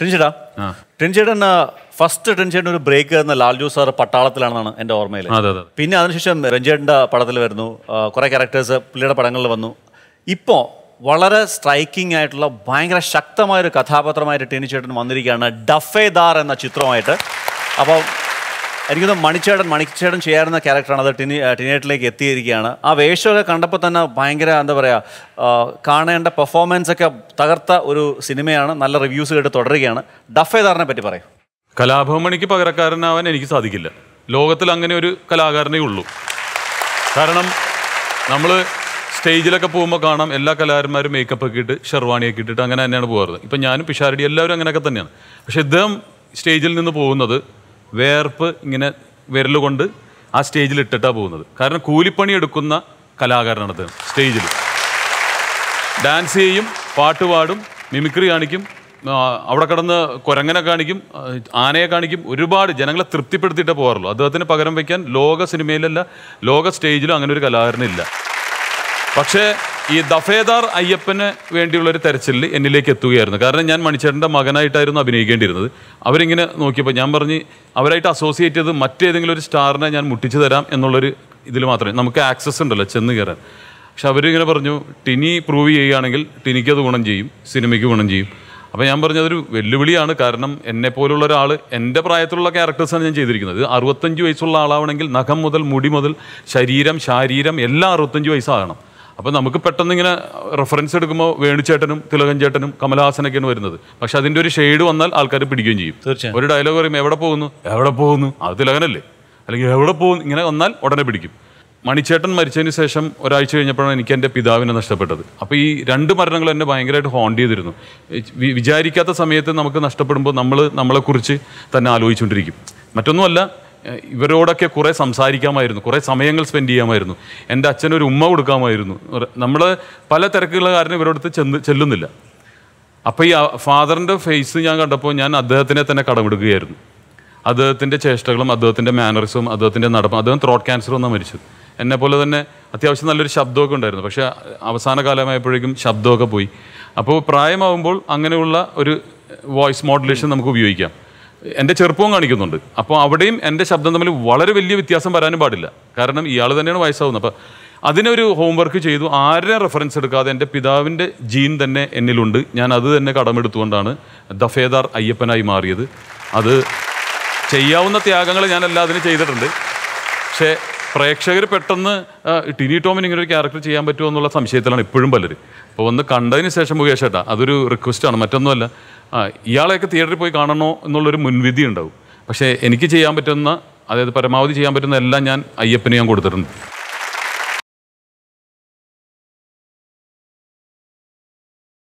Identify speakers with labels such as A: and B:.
A: ടെൻഷേട്ടാ എന്ന ഫസ്റ്റ് ടെൻഷേട്ടൻ ഒരു ബ്രേക്ക് എന്ന ലാൽജു സാർ പട്ടാളത്തിലാണെന്നാണ് എന്റെ ഓർമ്മയിൽ പിന്നെ അതിനുശേഷം രഞ്ജേട്ടൻ്റെ പടത്തിൽ വരുന്നു കുറേ ക്യാരക്ടേഴ്സ് പുള്ളിയുടെ പടങ്ങളിൽ വന്നു ഇപ്പോൾ വളരെ സ്ട്രൈക്കിംഗ് ആയിട്ടുള്ള ഭയങ്കര ശക്തമായൊരു കഥാപാത്രമായിട്ട് ടെനിച്ചേട്ടൻ വന്നിരിക്കുകയാണ് ഡഫേദാർ എന്ന ചിത്രമായിട്ട് അപ്പോൾ എനിക്ക് മണിച്ചേടൻ മണിച്ചേടൻ ചെയ്യാറുന്ന ക്യാരക്ടറാണ് അത് ടിനി ടിനേറ്റിലേക്ക് എത്തിയിരിക്കുകയാണ് ആ വേഷമൊക്കെ കണ്ടപ്പോൾ തന്നെ ഭയങ്കര എന്താ പറയുക കാണേണ്ട പെർഫോമൻസ് ഒക്കെ തകർത്ത ഒരു സിനിമയാണ് നല്ല റിവ്യൂസ് കേട്ട് തുടരുകയാണ് ഡഫേദാറിനെ പറ്റി പറയും
B: കലാഭവമണിക്ക് പകരക്കാരനാവാൻ എനിക്ക് സാധിക്കില്ല ലോകത്തിൽ അങ്ങനെ ഒരു കലാകാരനേ ഉള്ളൂ കാരണം നമ്മൾ സ്റ്റേജിലൊക്കെ പോകുമ്പോൾ കാണാം എല്ലാ കലാകാരന്മാരും മേക്കപ്പ് ഒക്കെ ഇട്ട് ഷെർവാണിയൊക്കെ ഇട്ടിട്ട് അങ്ങനെ തന്നെയാണ് പോകാറ് ഇപ്പം ഞാനും പിഷാരടി എല്ലാവരും അങ്ങനെയൊക്കെ തന്നെയാണ് പക്ഷേ ഇദ്ദേഹം സ്റ്റേജിൽ നിന്ന് പോകുന്നത് വേർപ്പ് ഇങ്ങനെ വിരലുകൊണ്ട് കൊണ്ട് ആ സ്റ്റേജിൽ ഇട്ടിട്ടാണ് പോകുന്നത് കാരണം കൂലിപ്പണി എടുക്കുന്ന കലാകാരനാണത് സ്റ്റേജിൽ ഡാൻസ് ചെയ്യും പാട്ട് പാടും മിമിക്രി കാണിക്കും അവിടെ കിടന്ന് കുരങ്ങനെ കാണിക്കും ആനയെ കാണിക്കും ഒരുപാട് ജനങ്ങളെ തൃപ്തിപ്പെടുത്തിയിട്ടേ പോകാറുള്ളൂ അദ്ദേഹത്തിന് പകരം വയ്ക്കാൻ ലോക സിനിമയിലല്ല ലോക സ്റ്റേജിലും അങ്ങനെ ഒരു കലാകാരനില്ല പക്ഷേ ഈ ദഫേദാർ അയ്യപ്പന് വേണ്ടിയുള്ള ഒരു എന്നിലേക്ക് എത്തുകയായിരുന്നു കാരണം ഞാൻ മണിച്ചേട്ടൻ്റെ മകനായിട്ടായിരുന്നു അഭിനയിക്കേണ്ടിയിരുന്നത് അവരിങ്ങനെ നോക്കിയപ്പോൾ ഞാൻ പറഞ്ഞ് അവരായിട്ട് അസോസിയേറ്റ് ചെയ്ത് മറ്റേതെങ്കിലും ഒരു സ്റ്റാറിനെ ഞാൻ മുട്ടിച്ചു തരാം എന്നുള്ളൊരു ഇതിൽ മാത്രമേ നമുക്ക് ആക്സസ് ഉണ്ടല്ലോ ചെന്ന് കയറാൻ പക്ഷെ അവരിങ്ങനെ പറഞ്ഞു ടിനി പ്രൂവ് ചെയ്യുകയാണെങ്കിൽ ടിനിക്കത് ഗുണം ചെയ്യും സിനിമയ്ക്ക് ഗുണം ചെയ്യും അപ്പോൾ ഞാൻ പറഞ്ഞതൊരു വെല്ലുവിളിയാണ് കാരണം എന്നെ പോലുള്ള ഒരാൾ എൻ്റെ പ്രായത്തിലുള്ള ക്യാരക്ടേഴ്സാണ് ഞാൻ ചെയ്തിരിക്കുന്നത് അറുപത്തഞ്ച് വയസ്സുള്ള ആളാവണമെങ്കിൽ നഖം മുതൽ മുടി മുതൽ ശരീരം ശാരീരം എല്ലാം അറുപത്തഞ്ച് വയസ്സാകണം അപ്പോൾ നമുക്ക് പെട്ടെന്ന് ഇങ്ങനെ റെഫറൻസ് എടുക്കുമ്പോൾ വേണുചേട്ടനും തിലകൻ ചേട്ടനും കമലഹാസനൊക്കെയാണ് വരുന്നത് പക്ഷെ അതിൻ്റെ ഒരു ഷെയ്ഡ് വന്നാൽ ആൾക്കാർ പിടിക്കുകയും ചെയ്യും തീർച്ചയായും ഒരു ഡയലോഗ് പറയുമ്പോൾ എവിടെ പോകുന്നു എവിടെ പോകുന്നു അത് തിലകനല്ലേ അല്ലെങ്കിൽ എവിടെ പോകുന്നു ഇങ്ങനെ വന്നാൽ ഉടനെ പിടിക്കും മണിച്ചേട്ടൻ മരിച്ചതിന് ശേഷം ഒരാഴ്ച കഴിഞ്ഞപ്പോഴാണ് എനിക്ക് എൻ്റെ പിതാവിനെ നഷ്ടപ്പെട്ടത് അപ്പോൾ ഈ രണ്ട് മരണങ്ങൾ എന്നെ ഭയങ്കരമായിട്ട് ഹോണ്ട് ചെയ്തിരുന്നു വിചാരിക്കാത്ത സമയത്ത് നമുക്ക് നഷ്ടപ്പെടുമ്പോൾ നമ്മൾ നമ്മളെക്കുറിച്ച് തന്നെ ആലോചിച്ചുകൊണ്ടിരിക്കും മറ്റൊന്നുമല്ല ഇവരോടൊക്കെ കുറേ സംസാരിക്കാമായിരുന്നു കുറേ സമയങ്ങൾ സ്പെൻഡ് ചെയ്യാമായിരുന്നു എൻ്റെ അച്ഛനൊരു ഉമ്മ കൊടുക്കാമായിരുന്നു നമ്മൾ പല തിരക്കുകളുടെ കാരണം ഇവരോടത്ത് ചെന്ന് ചെല്ലുന്നില്ല അപ്പോൾ ഈ ഫാദറിൻ്റെ ഫേസ് ഞാൻ കണ്ടപ്പോൾ ഞാൻ അദ്ദേഹത്തിനെ തന്നെ കടമെടുക്കുകയായിരുന്നു അദ്ദേഹത്തിൻ്റെ ചേഷ്ടകളും അദ്ദേഹത്തിൻ്റെ മാനറിസും അദ്ദേഹത്തിൻ്റെ നടപ്പും അദ്ദേഹം ത്രോട്ട് ക്യാൻസർ വന്നാൽ മരിച്ചത് എന്നെ പോലെ തന്നെ അത്യാവശ്യം നല്ലൊരു ശബ്ദമൊക്കെ ഉണ്ടായിരുന്നു പക്ഷേ അവസാന കാലമായപ്പോഴേക്കും ശബ്ദമൊക്കെ പോയി അപ്പോൾ പ്രായമാവുമ്പോൾ അങ്ങനെയുള്ള ഒരു വോയിസ് മോഡുലേഷൻ നമുക്ക് ഉപയോഗിക്കാം എൻ്റെ ചെറുപ്പവും കാണിക്കുന്നുണ്ട് അപ്പോൾ അവിടെയും എൻ്റെ ശബ്ദം തമ്മിൽ വളരെ വലിയ വ്യത്യാസം വരാനും പാടില്ല കാരണം ഇയാൾ തന്നെയാണ് വയസ്സാവുന്നത് അപ്പോൾ അതിനൊരു ഹോംവർക്ക് ചെയ്തു ആരെ റെഫറൻസ് എടുക്കാതെ എൻ്റെ പിതാവിൻ്റെ ജീൻ തന്നെ എന്നിലുണ്ട് ഞാൻ അത് തന്നെ കടമെടുത്തുകൊണ്ടാണ് ദഫേദാർ അയ്യപ്പനായി മാറിയത് അത് ചെയ്യാവുന്ന ത്യാഗങ്ങൾ ഞാൻ എല്ലാ ചെയ്തിട്ടുണ്ട് പക്ഷേ പ്രേക്ഷകർ പെട്ടെന്ന് ടിനി ടോമിന് ഇങ്ങനെ ഒരു ക്യാരക്ടർ ചെയ്യാൻ പറ്റുമോ എന്നുള്ള സംശയത്തിലാണ് ഇപ്പോഴും പലരും അപ്പോൾ ഒന്ന് കണ്ടതിന് ശേഷം മുകേഷ് ഏട്ടാ അതൊരു റിക്വസ്റ്റാണ് മറ്റൊന്നുമല്ല ആ ഇയാളെയൊക്കെ തിയേറ്ററിൽ പോയി കാണണോ എന്നുള്ളൊരു മുൻവിധി ഉണ്ടാവും പക്ഷേ എനിക്ക് ചെയ്യാൻ പറ്റുന്ന അതായത് പരമാവധി ചെയ്യാൻ പറ്റുന്ന എല്ലാം ഞാൻ അയ്യപ്പന് ഞാൻ കൊടുത്തിട്ടുണ്ട്